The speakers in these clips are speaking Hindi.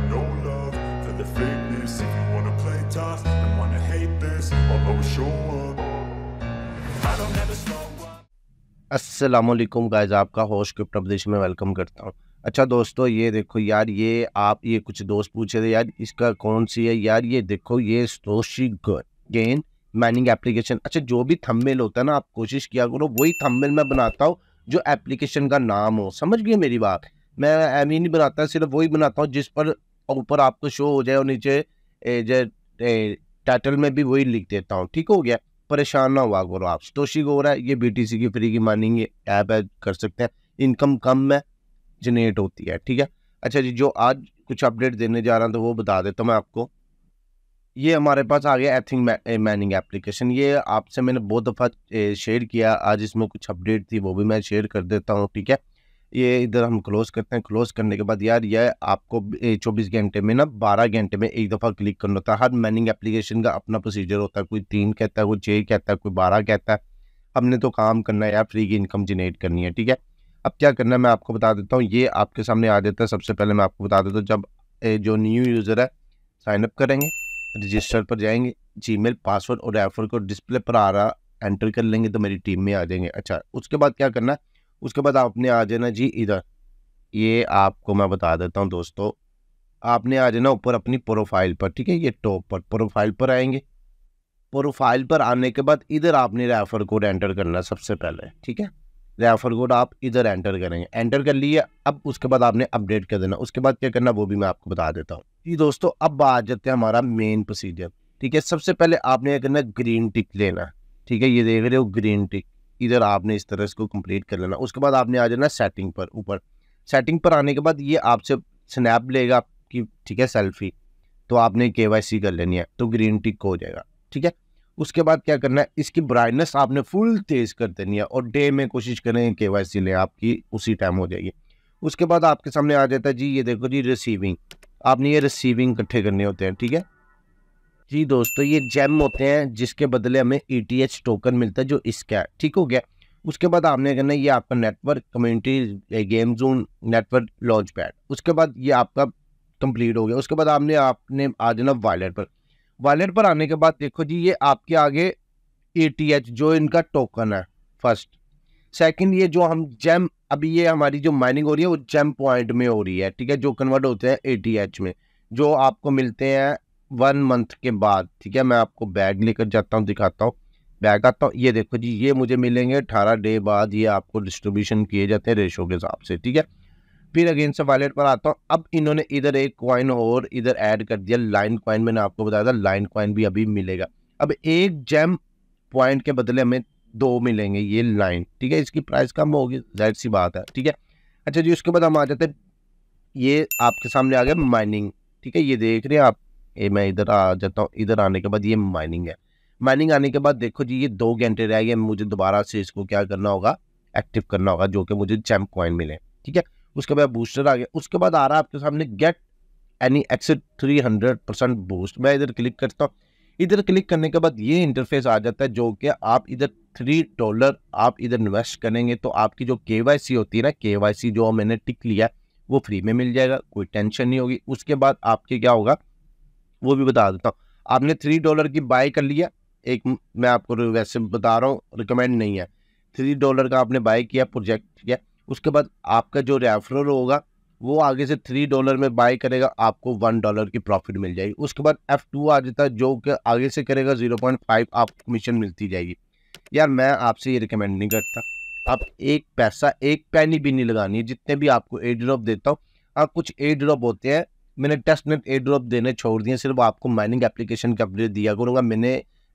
got no love for the fakeness If you wanna play tough and wanna hate this I'll always show up I don't ever slow असलम गाइज आपका होश क्रिप्ट प्रदेश में वेलकम करता हूँ अच्छा दोस्तों ये देखो यार ये आप ये कुछ दोस्त पूछे थे यार इसका कौन सी है यार ये देखो ये सोशी गेन माइनिंग एप्लीकेशन अच्छा जो भी थंबनेल होता है ना आप कोशिश किया करो वही थंबनेल मैं बनाता हूँ जो एप्लीकेशन का नाम हो समझ गए मेरी बात मैं एम ही नहीं बनाता सिर्फ वही बनाता हूँ जिस पर और ऊपर आपको शो हो जाए और नीचे जो टाइटल में भी वही लिख देता हूँ ठीक हो गया परेशान ना हुआ करो आप तोशी हो रहा है ये बी की फ्री की मानेंगे ऐप है कर सकते हैं इनकम कम है जनरेट होती है ठीक है अच्छा जी जो आज कुछ अपडेट देने जा रहा था तो वो बता देता हूँ मैं आपको ये हमारे पास आ गया एथिंग मैनिंग एप्लीकेशन ये आपसे मैंने बहुत दफ़ा शेयर किया आज इसमें कुछ अपडेट थी वो भी मैं शेयर कर देता हूँ ठीक है ये इधर हम क्लोज करते हैं क्लोज करने के बाद यार यह आपको 24 घंटे में ना 12 घंटे में एक दफ़ा क्लिक करना होता है हर मैनिंग एप्लीकेशन का अपना प्रोसीजर होता है कोई तीन कहता है कोई छः कहता है कोई बारह कहता है हमने तो काम करना है यार फ्री की इनकम जनरेट करनी है ठीक है अब क्या करना है मैं आपको बता देता हूँ ये आपके सामने आ जाता है सबसे पहले मैं आपको बता देता हूँ जब जो न्यू यूज़र है साइनअप करेंगे रजिस्टर पर जाएंगे जी पासवर्ड और रेफर को डिस्प्ले पर आ रहा एंटर कर लेंगे तो मेरी टीम में आ जाएंगे अच्छा उसके बाद क्या करना है उसके बाद आपने आ जाना जी इधर ये आपको मैं बता देता हूँ दोस्तों आपने आ जाना ऊपर अपनी प्रोफाइल पर ठीक है ये टॉप पर प्रोफाइल पर आएंगे प्रोफाइल पर आने के बाद इधर आपने रेफर कोड एंटर करना सबसे पहले ठीक है रेफर कोड आप इधर एंटर करेंगे एंटर कर लिए अब उसके बाद आपने अपडेट कर देना उसके बाद क्या करना वो भी मैं आपको बता देता हूँ जी दोस्तों अब आ जाते हैं हमारा मेन प्रोसीजर ठीक है सबसे पहले आपने क्या करना ग्रीन टिक लेना ठीक है ये देख रहे हो ग्रीन टिक इधर आपने इस तरह इसको कंप्लीट कर लेना उसके बाद आपने आ जाना सेटिंग पर ऊपर सेटिंग पर आने के बाद ये आपसे स्नैप लेगा आपकी ठीक है सेल्फी तो आपने के कर लेनी है तो ग्रीन टिक हो जाएगा ठीक है उसके बाद क्या करना है इसकी ब्राइटनेस आपने फुल तेज़ कर देनी है और डे में कोशिश करें के वाई सी लें आपकी उसी टाइम हो जाएगी उसके बाद आपके सामने आ जाता है जी ये देखो जी रिसीविंग आपने ये रिसीविंग इकट्ठे करने होते हैं ठीक है जी दोस्तों ये जैम होते हैं जिसके बदले हमें ई e टोकन मिलता है जो इसका है ठीक हो गया उसके बाद आपने करना ये आपका network community game zone network launch pad उसके बाद ये आपका कंप्लीट हो गया उसके बाद आपने आपने आ जाना वॉलेट पर वॉलेट पर आने के बाद देखो जी ये आपके आगे ई e जो इनका टोकन है फर्स्ट सेकंड ये जो हम जैम अभी ये हमारी जो माइनिंग हो रही है वो जैम पॉइंट में हो रही है ठीक है जो कन्वर्ट होते हैं ए e में जो आपको मिलते हैं वन मंथ के बाद ठीक है मैं आपको बैग लेकर जाता हूँ दिखाता हूँ बैग आता हूँ ये देखो जी ये मुझे मिलेंगे अठारह डे बाद ये आपको डिस्ट्रीब्यूशन किए जाते हैं रेशो के हिसाब से ठीक है फिर अगेन से वॉलेट पर आता हूँ अब इन्होंने इधर एक कॉइन और इधर ऐड कर दिया लाइन कॉइन मैंने आपको बताया था लाइन कॉइन भी अभी मिलेगा अब एक जैम पॉइंट के बदले हमें दो मिलेंगे ये लाइन ठीक है इसकी प्राइस कम होगी जाहिर सी बात है ठीक है अच्छा जी उसके बाद हम आ जाते हैं ये आपके सामने आ गया माइनिंग ठीक है ये देख रहे हैं आप ये मैं इधर आ जाता हूँ इधर आने के बाद ये माइनिंग है माइनिंग आने के बाद देखो जी ये दो घंटे रह गए मुझे दोबारा से इसको क्या करना होगा एक्टिव करना होगा जो कि मुझे चैम्प कॉइन मिले ठीक है उसके बाद बूस्टर आ गया उसके बाद आ रहा है आपके सामने गेट एनी एक्सेट थ्री हंड्रेड परसेंट बूस्ट मैं इधर क्लिक करता हूँ इधर क्लिक करने के बाद ये इंटरफेस आ जाता है जो कि आप इधर थ्री डॉलर आप इधर इन्वेस्ट करेंगे तो आपकी जो के होती है ना के जो मैंने टिक लिया वो फ्री में मिल जाएगा कोई टेंशन नहीं होगी उसके बाद आपके क्या होगा वो भी बता देता हूँ आपने थ्री डॉलर की बाय कर लिया एक मैं आपको वैसे बता रहा हूँ रिकमेंड नहीं है थ्री डॉलर का आपने बाय किया प्रोजेक्ट किया उसके बाद आपका जो रेफरल होगा वो आगे से थ्री डॉलर में बाय करेगा आपको वन डॉलर की प्रॉफिट मिल जाएगी उसके बाद एफ़ टू आ जाता है जो कि आगे से करेगा ज़ीरो पॉइंट फाइव आपको कमीशन मिलती जाएगी यार मैं आपसे ये रिकमेंड नहीं करता आप एक पैसा एक पैनी भी नहीं लगानी है जितने भी आपको ए ड्रॉप देता हूँ हाँ कुछ ए ड्रॉप होते हैं मैंने टेस्ट नेट ए ड्रॉप देने छोड़ दिए सिर्फ आपको माइनिंग एप्लीकेशन के अपडेट दिया करूँगा मैंने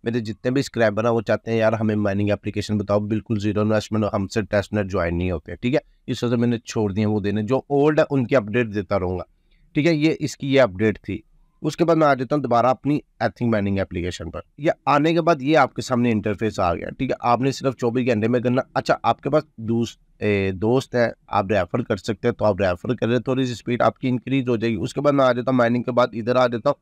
मेरे जितने भी स्क्रैबर हैं वो चाहते हैं यार हमें माइनिंग एप्लीकेशन बताओ बिल्कुल जीरो इन्वेस्टमेंट हमसे टेस्ट नेट ज्वाइन नहीं होते ठीक है इस वजह से मैंने छोड़ दिए वो देने जो ओल्ड है उनकी अपडेट देता रहूँगा ठीक है ये इसकी ये अपडेट थी उसके बाद मैं आ जाता हूँ दोबारा अपनी एथिंग माइनिंग एप्लीकेशन पर ये आने के बाद ये आपके सामने इंटरफेस आ गया ठीक है आपने सिर्फ चौबीस घंटे में करना अच्छा आपके पास दूसरे ए, दोस्त है आप रेफ़र कर सकते हैं तो आप रेफ़र कर रहे थोड़ी सी स्पीड आपकी इंक्रीज़ हो जाएगी उसके बाद मैं आ जाता हूँ माइनिंग के बाद इधर आ जाता हूँ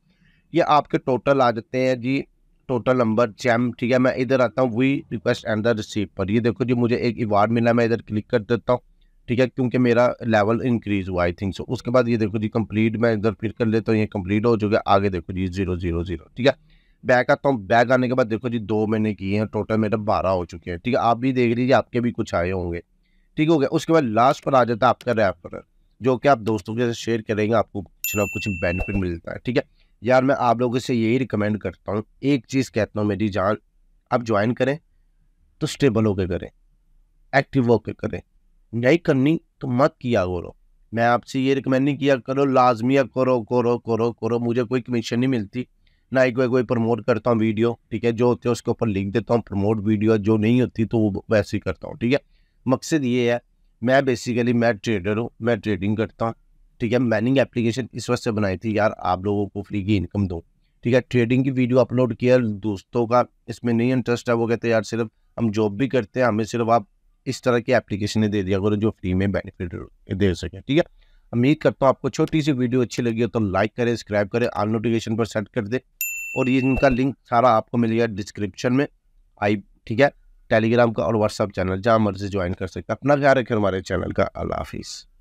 ये आपके टोटल आ जाते हैं जी टोटल नंबर जैम ठीक है मैं इधर आता हूँ we request and the receive पर ये देखो जी मुझे एक इवार्ड मिला मैं इधर क्लिक कर देता हूँ ठीक है क्योंकि मेरा लेवल इंक्रीज हुआ आई थिंक सो उसके बाद ये देखो जी कंप्लीट मैं इधर फिर कर लेता हूँ ये कंप्लीट हो चुका आगे देखो जी जीरो जीरो जीरो ठीक है बैग आता हूँ बैग आने के बाद देखो जी दो महीने किए हैं टोटल मेरा बारह हो चुके हैं ठीक है आप भी देख लीजिए आपके भी कुछ आए होंगे ठीक हो गया उसके बाद लास्ट पर आ जाता है आपका रेफर जो कि आप दोस्तों के साथ शेयर करेंगे आपको कुछ ना कुछ बेनिफिट मिलता है ठीक है यार मैं आप लोगों से यही रिकमेंड करता हूँ एक चीज़ कहता हूँ मेरी जान आप ज्वाइन करें तो स्टेबल होकर करें एक्टिव होकर करें नहीं करनी तो मत किया करो मैं आपसे ये रिकमेंड नहीं किया करो लाजमिया करो करो करो करो मुझे कोई कमीशन नहीं मिलती ना ही कोई कोई प्रमोट करता हूँ वीडियो ठीक है जो होते हैं उसके ऊपर लिंक देता हूँ प्रमोट वीडियो जो नहीं होती तो वो वैसे ही करता हूँ ठीक है मकसद ये है मैं बेसिकली मैं ट्रेडर हूँ मैं ट्रेडिंग करता हूँ ठीक है मैनिंग एप्लीकेशन इस वजह से बनाई थी यार आप लोगों को फ्री की इनकम दो ठीक है ट्रेडिंग की वीडियो अपलोड किया दोस्तों का इसमें नहीं इंटरेस्ट है वो कहते हैं यार सिर्फ हम जॉब भी करते हैं हमें सिर्फ आप इस तरह की एप्लीकेशन दे दिया करो जो फ्री में बेनिफिट दे सके ठीक है उम्मीद करता हूँ आपको छोटी सी वीडियो अच्छी लगी हो तो लाइक करें सब्सक्राइब करें आल नोटिफिकेशन पर सेट कर दे और ये इनका लिंक सारा आपको मिलेगा डिस्क्रिप्शन में आई ठीक है टेलीग्राम का और व्हाट्सअप चैनल जहाँ मर्जी ज्वाइन कर सकते अपना ख्याल रखें हमारे चैनल का अल्लाह हाफिज़